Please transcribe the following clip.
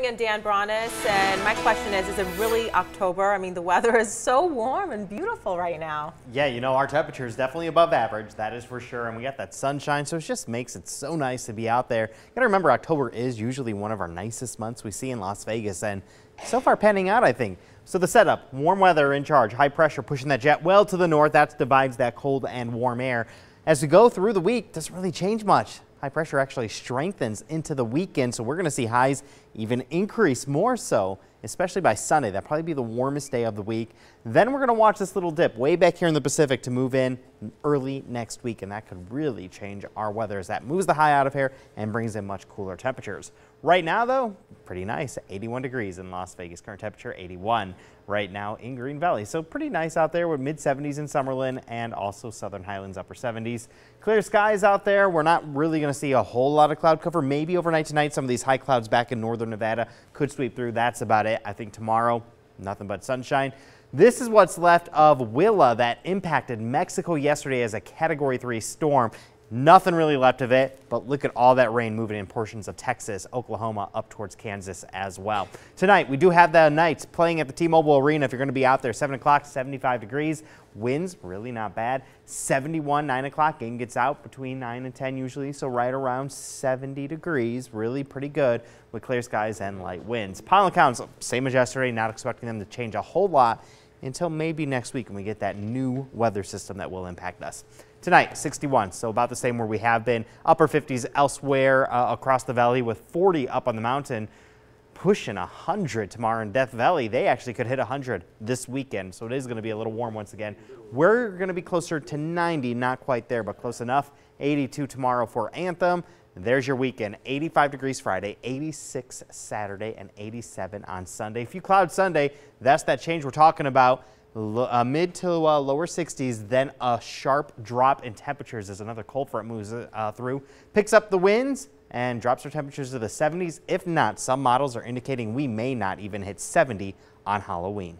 bring in Dan Bronis, and my question is, is it really October? I mean, the weather is so warm and beautiful right now. Yeah, you know, our temperature is definitely above average, that is for sure, and we got that sunshine, so it just makes it so nice to be out there. You gotta remember, October is usually one of our nicest months we see in Las Vegas, and so far panning out, I think. So the setup, warm weather in charge, high pressure pushing that jet well to the north, that divides that cold and warm air. As we go through the week, doesn't really change much. High pressure actually strengthens into the weekend, so we're going to see highs even increase more so, especially by Sunday. That'll probably be the warmest day of the week. Then we're going to watch this little dip way back here in the Pacific to move in early next week, and that could really change our weather as that moves the high out of here and brings in much cooler temperatures. Right now, though, pretty nice. 81 degrees in Las Vegas. Current temperature 81 right now in Green Valley. So pretty nice out there with mid 70s in Summerlin and also Southern Highlands upper 70s. Clear skies out there. We're not really going to see a whole lot of cloud cover. Maybe overnight tonight, some of these high clouds back in northern Nevada could sweep through. That's about it. I think tomorrow, nothing but sunshine. This is what's left of Willa that impacted Mexico yesterday as a Category 3 storm. Nothing really left of it, but look at all that rain moving in portions of Texas, Oklahoma, up towards Kansas as well. Tonight, we do have the Knights playing at the T-Mobile Arena. If you're going to be out there, 7 o'clock, 75 degrees. Winds, really not bad. 71, 9 o'clock. Game gets out between 9 and 10 usually, so right around 70 degrees. Really pretty good with clear skies and light winds. of counts, same as yesterday. Not expecting them to change a whole lot until maybe next week when we get that new weather system that will impact us. Tonight, 61, so about the same where we have been. Upper 50s elsewhere uh, across the valley with 40 up on the mountain. Pushing 100 tomorrow in Death Valley. They actually could hit 100 this weekend, so it is going to be a little warm once again. We're going to be closer to 90, not quite there, but close enough. 82 tomorrow for Anthem. There's your weekend. 85 degrees Friday, 86 Saturday, and 87 on Sunday. A few clouds Sunday. That's that change we're talking about. L uh, mid to uh, lower 60s, then a sharp drop in temperatures as another cold front moves uh, through. Picks up the winds and drops our temperatures to the 70s. If not, some models are indicating we may not even hit 70 on Halloween.